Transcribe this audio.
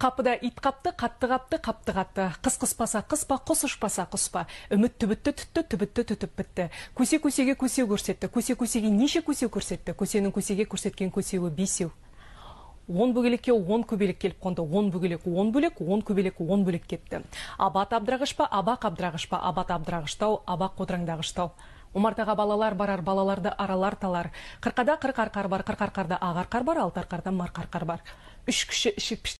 қапыда ит қапты қатты қапты қапты қатты қыс қыспаса қыспа құс ұшпаса құспа үміт түбітті түтті түбітті түтіп бітті көсе көсеге көсеу көрсетті көсе көсеге неше көсеу көрсетті көсенің көсеге көрсеткен көсеуі бесеу он бөгелекке он көбелек келіп қонды он бөгелек он бөлек он көбелек он бөлек кетті абат абдырағыш па абақ абдырағыш па абат абдырағыштау абақ қодыраңдағыштау омартаға балалар барар балаларды аралар талар қырқада қырқар арқар бар қырқар арқарда бар алты арқарда марқарқар бар үш кіші ішік